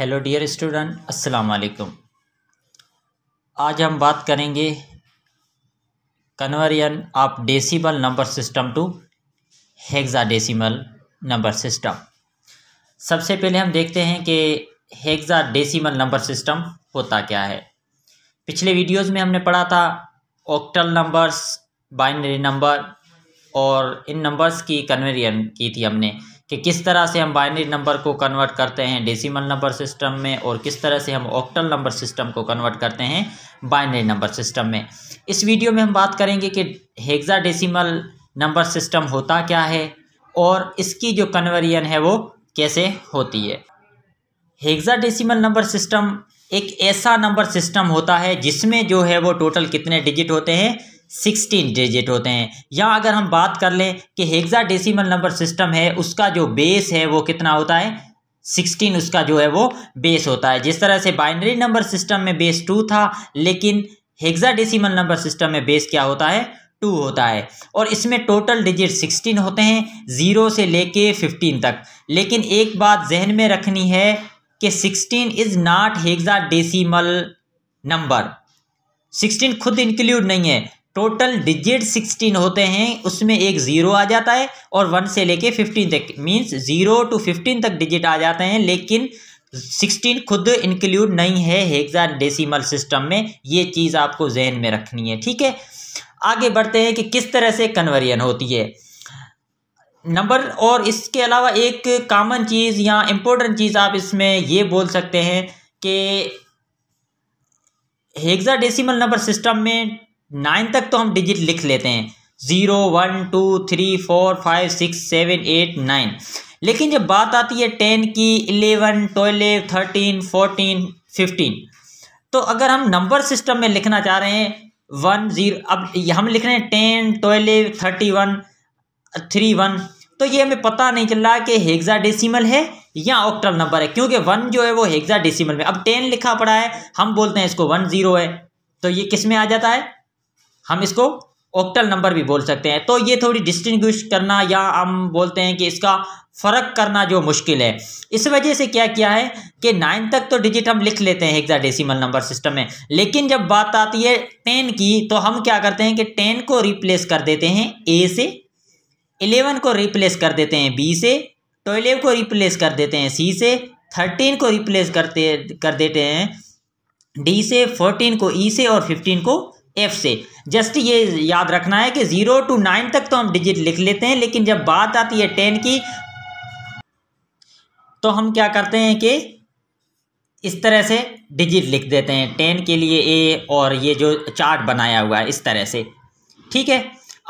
hello dear student अस्सलाम वालेकुम आज हम बात करेंगे conversion of decimal number system to hexadecimal number system सबसे पहले हम देखते हैं कि हेक्साडेसिमल नंबर सिस्टम होता क्या है पिछले वीडियोस में हमने पढ़ा था ऑक्टल नंबर्स बाइनरी नंबर और इन नंबर्स की कन्वर्जन की थी हमने कि किस तरह से हम बाइनरी नंबर को कन्वर्ट करते हैं डेसिमल नंबर सिस्टम में और किस तरह से हम ऑक्टल नंबर सिस्टम को कन्वर्ट करते हैं बाइनरी नंबर सिस्टम में इस वीडियो में हम बात करेंगे कि हेक्सा डेसीमल नंबर सिस्टम होता क्या है और इसकी जो कन्वर्जन है वो कैसे होती है हेक्सा डेसीमल नंबर सिस्टम एक ऐसा नंबर सिस्टम होता है जिसमें जो है वो टोटल कितने डिजिट होते हैं सिक्सटीन डिजिट होते हैं या अगर हम बात कर लें कि हेक्सा डेसीमल नंबर सिस्टम है उसका जो बेस है वो कितना होता है सिक्सटीन उसका जो है वो बेस होता है जिस तरह से बाइनरी नंबर सिस्टम में बेस टू था लेकिन हेक्सा डेसीमल नंबर सिस्टम में बेस क्या होता है टू होता है और इसमें टोटल डिजिट सिक्सटीन होते हैं ज़ीरो से लेके फिफ्टीन तक लेकिन एक बात जहन में रखनी है कि sixteen is not hexadecimal number sixteen खुद इंक्लूड नहीं है टोटल डिजिट 16 होते हैं उसमें एक ज़ीरो आ जाता है और वन से लेके 15 तक मींस ज़ीरो टू 15 तक डिजिट आ जाते हैं लेकिन 16 खुद इंक्लूड नहीं है हेक्सा डेसिमल सिस्टम में ये चीज़ आपको जहन में रखनी है ठीक है आगे बढ़ते हैं कि किस तरह से कन्वर्जन होती है नंबर और इसके अलावा एक कामन चीज़ या इम्पोर्टेंट चीज़ आप इसमें ये बोल सकते हैं कि हेक्सा डेसिमल नंबर सिस्टम में नाइन तक तो हम डिजिट लिख लेते हैं zero one two three four five six seven eight nine लेकिन जब बात आती है टेन की eleven twelve thirteen fourteen fifteen तो अगर हम नंबर सिस्टम में लिखना चाह रहे हैं वन ज़ीरो अब हम लिख रहे हैं ten twelve thirty one three one तो ये हमें पता नहीं चल रहा कि हेग्जा डेसीमल है या ऑक्टल नंबर है क्योंकि वन जो है वो हेग्जा डेसीमल में अब टेन लिखा पड़ा है हम बोलते हैं इसको वन ज़ीरो है तो ये किस में आ जाता है हम इसको ऑक्टल नंबर भी बोल सकते हैं तो ये थोड़ी डिस्टिंग करना या हम बोलते हैं कि इसका फ़र्क करना जो मुश्किल है इस वजह से क्या किया है कि नाइन तक तो डिजिट हम लिख लेते हैं एग्जा डेसीमल नंबर सिस्टम में लेकिन जब बात आती है टेन की तो हम क्या करते हैं कि टेन को रिप्लेस कर देते हैं ए से एलेवन को रिप्लेस कर देते हैं बी से ट्वेल्व तो को रिप्लेस कर देते हैं सी से थर्टीन को रिप्लेस करते कर देते हैं डी से फोर्टीन को ई e से और फिफ्टीन को एफ से जस्ट ये याद रखना है कि ज़ीरो टू नाइन तक तो हम डिजिट लिख लेते हैं लेकिन जब बात आती है टेन की तो हम क्या करते हैं कि इस तरह से डिजिट लिख देते हैं टेन के लिए ए और ये जो चार्ट बनाया हुआ है इस तरह से ठीक है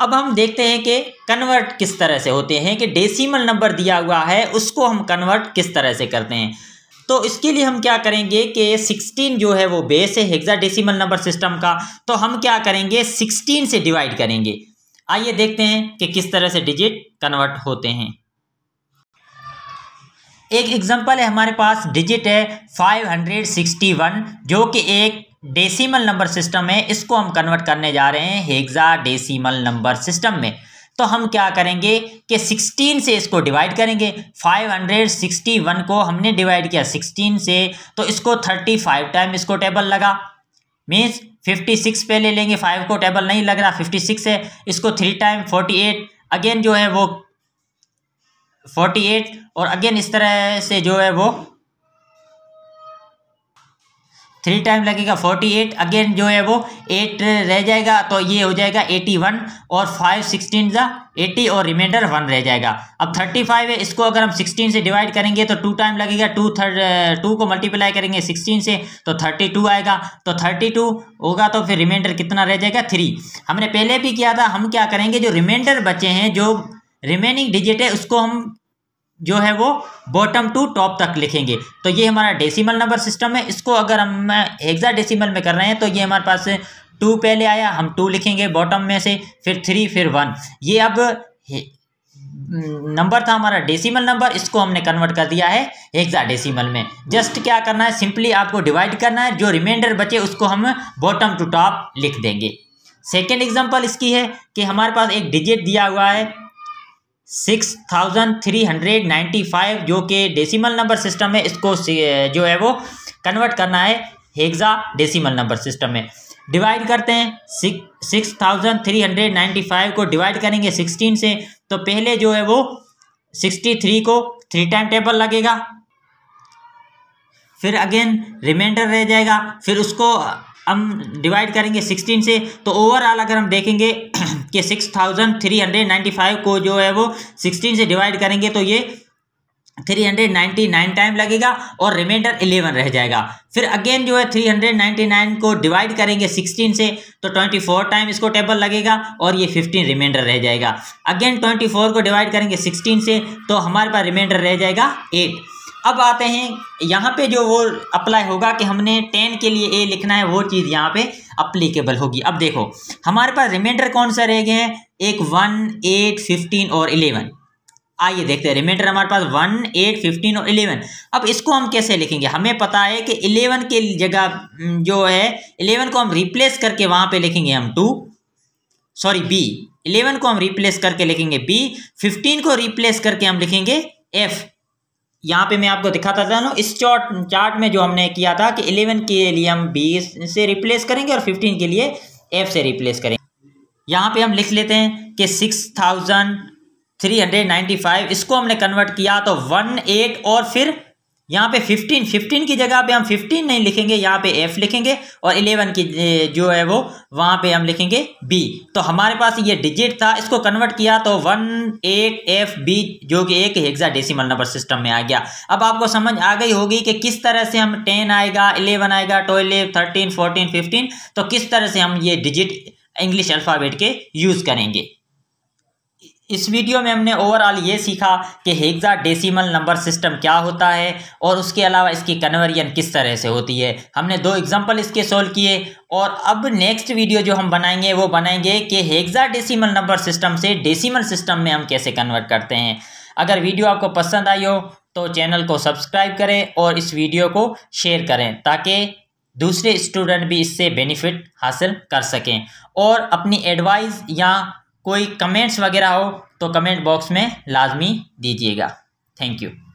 अब हम देखते हैं कि कन्वर्ट किस तरह से होते हैं कि डेसिमल नंबर दिया हुआ है उसको हम कन्वर्ट किस तरह से करते हैं तो इसके लिए हम क्या करेंगे कि 16 जो है वो बेस है हेक्साडेसिमल नंबर सिस्टम का तो हम क्या करेंगे 16 से डिवाइड करेंगे आइए देखते हैं कि किस तरह से डिजिट कन्वर्ट होते हैं एक एग्जांपल है हमारे पास डिजिट है 561 जो कि एक डेसिमल नंबर सिस्टम है इसको हम कन्वर्ट करने जा रहे हैं हेक्सा डेसिमल नंबर सिस्टम में तो हम क्या करेंगे कि 16 से इसको डिवाइड करेंगे 561 को हमने डिवाइड किया 16 से तो इसको 35 टाइम इसको टेबल लगा मीन्स 56 पे ले लेंगे 5 को टेबल नहीं लग रहा 56 है इसको थ्री टाइम 48 अगेन जो है वो 48 और अगेन इस तरह से जो है वो थ्री टाइम लगेगा फोर्टी एट अगेन जो है वो एट रह जाएगा तो ये हो जाएगा एटी वन और फाइव सिक्सटीन ज़ा एटी और रिमाइंडर वन रह जाएगा अब थर्टी फाइव है इसको अगर हम सिक्सटीन से डिवाइड करेंगे तो टू टाइम लगेगा टू थर्ड टू को मल्टीप्लाई करेंगे सिक्सटीन से तो थर्टी टू आएगा तो थर्टी टू होगा तो फिर रिमाइंडर कितना रह जाएगा थ्री हमने पहले भी किया था हम क्या करेंगे जो रिमाइंडर बचे हैं जो रिमेनिंग डिजिट है उसको हम जो है वो बॉटम टू टॉप तक लिखेंगे तो ये हमारा डेसिमल नंबर सिस्टम है इसको अगर हम हेक्सा डेसिमल में कर रहे हैं तो ये हमारे पास टू पहले आया हम टू लिखेंगे बॉटम में से फिर थ्री फिर वन ये अब नंबर था हमारा डेसिमल नंबर इसको हमने कन्वर्ट कर दिया है हेक्सा डेसिमल में जस्ट क्या करना है सिंपली आपको डिवाइड करना है जो रिमाइंडर बचे उसको हम बॉटम टू टॉप लिख देंगे सेकेंड एग्जाम्पल इसकी है कि हमारे पास एक डिजिट दिया हुआ है six thousand three hundred ninety five जो कि डेसिमल नंबर सिस्टम है इसको जो है वो कन्वर्ट करना है हेक्सा डेसिमल नंबर सिस्टम में डिवाइड करते हैं six thousand three hundred ninety five को डिवाइड करेंगे सिक्सटीन से तो पहले जो है वो सिक्सटी थ्री को थ्री टाइम टेबल लगेगा फिर अगेन रिमाइंडर रह जाएगा फिर उसको हम डिवाइड करेंगे सिक्सटीन से तो ओवरऑल अगर हम देखेंगे कि six thousand three hundred ninety five को जो है वो सिक्सटीन से डिवाइड करेंगे तो ये three hundred ninety nine time लगेगा और रिमाइंडर इलेवन रह जाएगा फिर अगेन जो है थ्री हंड्रेड नाइन्टी नाइन को डिवाइड करेंगे सिक्सटीन से तो ट्वेंटी फोर टाइम इसको टेबल लगेगा और ये फिफ्टीन रिमाइंडर रह जाएगा अगेन ट्वेंटी फोर को डिवाइड करेंगे सिक्सटीन से तो हमारे पास रिमाइंडर रह जाएगा एट अब आते हैं यहाँ पे जो वो अप्लाई होगा कि हमने टेन के लिए ए लिखना है वो चीज़ यहाँ पे अप्लीकेबल होगी अब देखो हमारे पास रिमाइंडर कौन सा रह गए हैं एक वन एट फिफ्टीन और इलेवन आइए देखते हैं रिमाइंडर हमारे पास वन एट फिफ्टीन और इलेवन अब इसको हम कैसे लिखेंगे हमें पता है कि इलेवन के जगह जो है इलेवन को हम रिप्लेस करके वहाँ पर लिखेंगे हम टू सॉरी बी इलेवन को हम रिप्लेस करके लिखेंगे बी फिफ्टीन को रिप्लेस करके हम लिखेंगे एफ यहाँ पे मैं आपको दिखाता था ना इस चार्ट चार्ट में जो हमने किया था कि 11 के लिए हम बी से रिप्लेस करेंगे और 15 के लिए एफ से रिप्लेस करेंगे यहाँ पे हम लिख लेते हैं कि 6395 इसको हमने कन्वर्ट किया तो 18 और फिर यहाँ पे 15 15 की जगह पे हम 15 नहीं लिखेंगे यहाँ पे F लिखेंगे और 11 की जो है वो वहाँ पे हम लिखेंगे B तो हमारे पास ये डिजिट था इसको कन्वर्ट किया तो वन एफ बी जो कि एक हेक्सा डेसीमल नंबर सिस्टम में आ गया अब आपको समझ आ गई होगी कि किस तरह से हम 10 आएगा 11 आएगा ट्वेल्व 13 14 15 तो किस तरह से हम ये डिजिट इंग्लिश अल्फ़ाबेट के यूज़ करेंगे इस वीडियो में हमने ओवरऑल ये सीखा कि हेक्सा डेसिमल नंबर सिस्टम क्या होता है और उसके अलावा इसकी कन्वर्जन किस तरह से होती है हमने दो एग्जांपल इसके सोल्व किए और अब नेक्स्ट वीडियो जो हम बनाएंगे वो बनाएंगे कि हेक्सा डेसिमल नंबर सिस्टम से डेसिमल सिस्टम में हम कैसे कन्वर्ट करते हैं अगर वीडियो आपको पसंद आई हो तो चैनल को सब्सक्राइब करें और इस वीडियो को शेयर करें ताकि दूसरे स्टूडेंट भी इससे बेनिफिट हासिल कर सकें और अपनी एडवाइस या कोई कमेंट्स वगैरह हो तो कमेंट बॉक्स में लाजमी दीजिएगा थैंक यू